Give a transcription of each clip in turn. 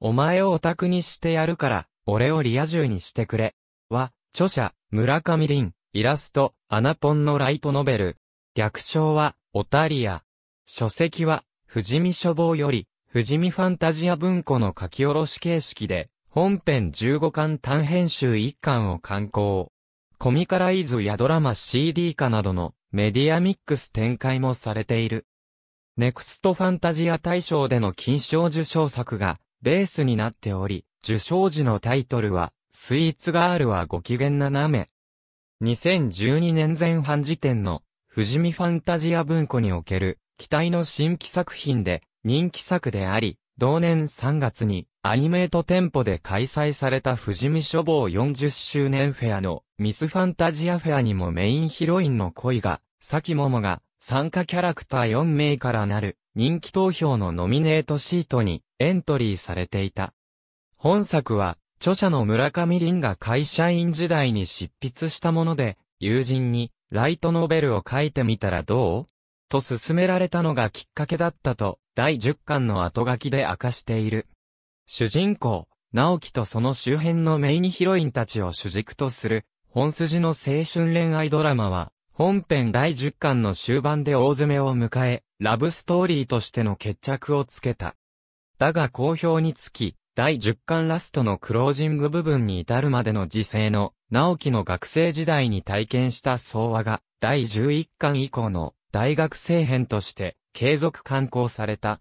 お前をオタクにしてやるから、俺をリア充にしてくれ。は、著者、村上林、イラスト、アナポンのライトノベル。略称は、オタリア。書籍は、富士見書房より、富士見ファンタジア文庫の書き下ろし形式で、本編15巻単編集1巻を刊行。コミカライズやドラマ CD 化などのメディアミックス展開もされている。ネクストファンタジア大賞での金賞受賞作がベースになっており、受賞時のタイトルは、スイーツガールはご機嫌ななめ。2012年前半時点の、富士見ファンタジア文庫における、期待の新規作品で、人気作であり、同年3月に、アニメート店舗で開催された富士見書房40周年フェアの、ミスファンタジアフェアにもメインヒロインの恋が、さきももが、参加キャラクター4名からなる、人気投票のノミネートシートにエントリーされていた。本作は、著者の村上林が会社員時代に執筆したもので、友人にライトノベルを書いてみたらどうと勧められたのがきっかけだったと、第10巻の後書きで明かしている。主人公、直樹とその周辺のメインヒロインたちを主軸とする、本筋の青春恋愛ドラマは、本編第10巻の終盤で大詰めを迎え、ラブストーリーとしての決着をつけた。だが好評につき、第10巻ラストのクロージング部分に至るまでの時世の、直樹の学生時代に体験した相話が、第11巻以降の大学生編として継続刊行された。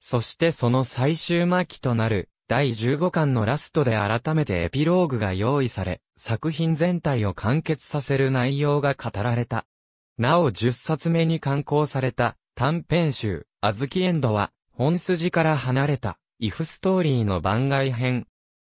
そしてその最終末期となる、第15巻のラストで改めてエピローグが用意され、作品全体を完結させる内容が語られた。なお10冊目に刊行された、短編集、あずきエンドは、本筋から離れた、イフストーリーの番外編。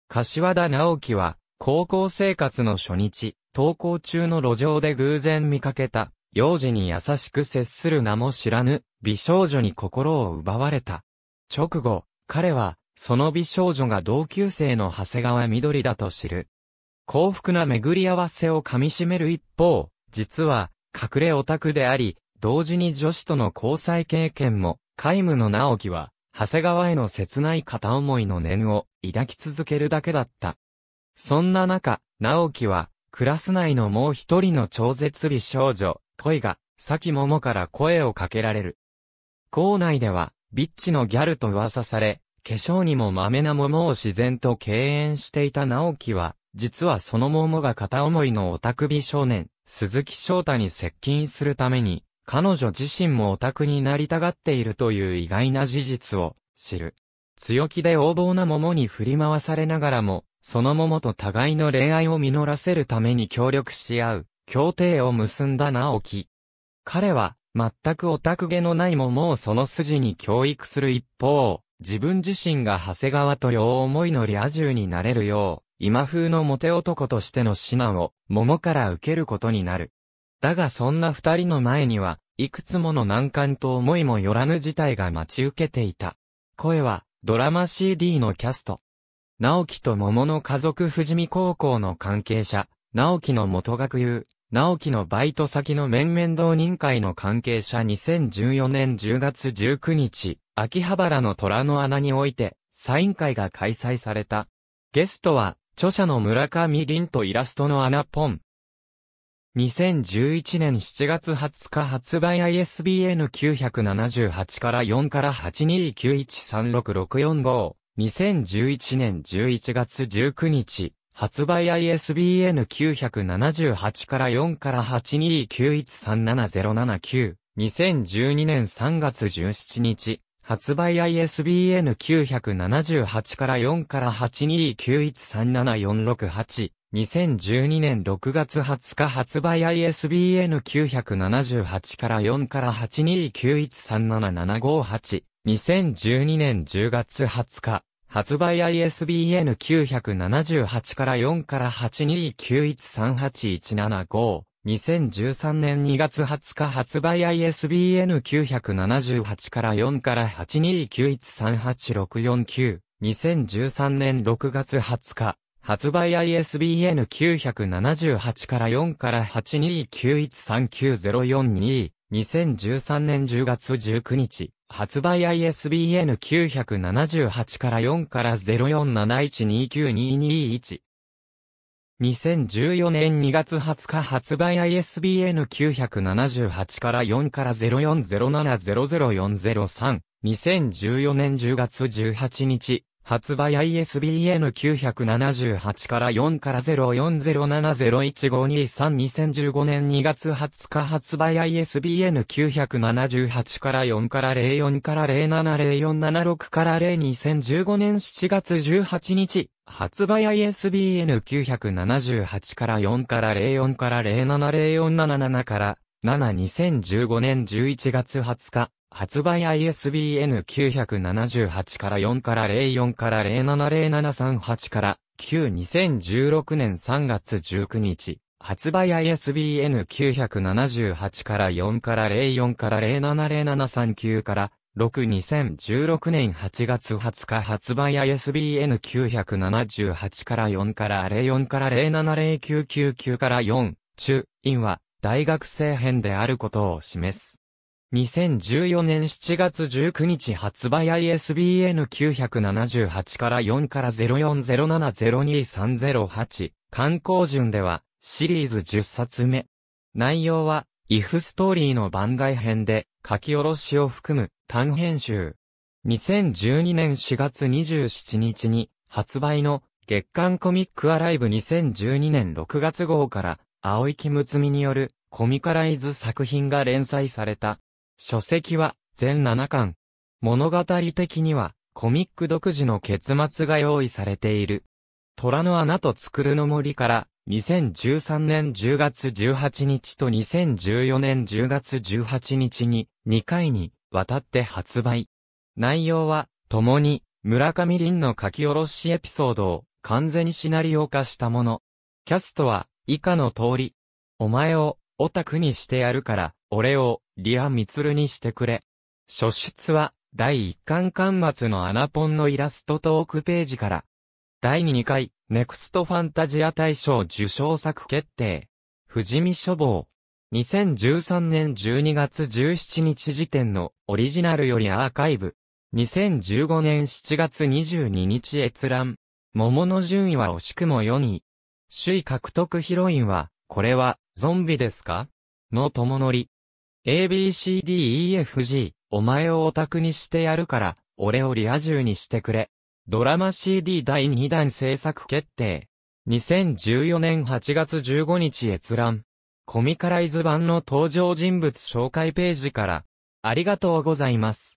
柏田直樹は、高校生活の初日、登校中の路上で偶然見かけた、幼児に優しく接する名も知らぬ、美少女に心を奪われた。直後、彼は、その美少女が同級生の長谷川緑だと知る。幸福な巡り合わせを噛み締める一方、実は、隠れオタクであり、同時に女子との交際経験も、皆無の直樹は、長谷川への切ない片思いの念を抱き続けるだけだった。そんな中、直樹は、クラス内のもう一人の超絶美少女、恋が、も桃から声をかけられる。校内では、ビッチのギャルと噂され、化粧にもまめな桃を自然と敬遠していた直樹は、実はその桃が片思いのオタク美少年、鈴木翔太に接近するために、彼女自身もオタクになりたがっているという意外な事実を知る。強気で横暴な桃に振り回されながらも、その桃と互いの恋愛を実らせるために協力し合う、協定を結んだ直樹。彼は、全くオタクげのない桃をその筋に教育する一方、自分自身が長谷川と両思いのリア充になれるよう、今風のモテ男としての指南を、桃から受けることになる。だがそんな二人の前には、いくつもの難関と思いもよらぬ事態が待ち受けていた。声は、ドラマ CD のキャスト。直樹と桃の家族富士見高校の関係者、直樹の元学友、直樹のバイト先の面々同人会の関係者2014年10月19日、秋葉原の虎の穴において、サイン会が開催された。ゲストは、著者の村上凛とイラストの穴ポン。2011年7月20日発売 ISBN 978から4から829136645。2011年11月19日、発売 ISBN 978から4から829137079。2012年3月17日、発売 ISBN978 から4から829137468。2012年6月20日発売 ISBN978 から4から829137758。2012年10月20日。発売 ISBN978 から4から829138175。2013年2月20日発売 ISBN 978から4から829138649。2013年6月20日。発売 ISBN 978から4から829139042。2013年10月19日。発売 ISBN 978から4から047129221。2014年2月20日発売 ISBN 978から4から040700403。2014年10月18日、発売 ISBN 978から4から0407015232015年2月20日発売 ISBN 978から4から04から070476から02015年7月18日、発売 ISBN 978から4から04から070477から72015年11月20日発売 ISBN 978から4から04から070738から92016年3月19日発売 ISBN 978から4から04から070739から62016年8月20日発売 ISBN978 から4から04から070999から4、中、院は大学生編であることを示す。2014年7月19日発売 ISBN978 から4から0407023008観光順ではシリーズ10冊目。内容はイフストーリーの番外編で書き下ろしを含む短編集。2012年4月27日に発売の月刊コミックアライブ2012年6月号から青木むつみによるコミカライズ作品が連載された。書籍は全7巻。物語的にはコミック独自の結末が用意されている。虎の穴と作るの森から2013年10月18日と2014年10月18日に2回に渡って発売。内容は、共に、村上林の書き下ろしエピソードを完全にシナリオ化したもの。キャストは、以下の通り。お前を、オタクにしてやるから、俺を、リア・ミツルにしてくれ。初出は、第1巻巻末のアナポンのイラストトークページから。第2回、ネクストファンタジア大賞受賞作決定。藤見書房。2013年12月17日時点のオリジナルよりアーカイブ。2015年7月22日閲覧。桃の順位は惜しくも4位。首位獲得ヒロインは、これは、ゾンビですかの友のり。ABCDEFG、お前をオタクにしてやるから、俺をリア充にしてくれ。ドラマ CD 第2弾制作決定。2014年8月15日閲覧。コミカライズ版の登場人物紹介ページから、ありがとうございます。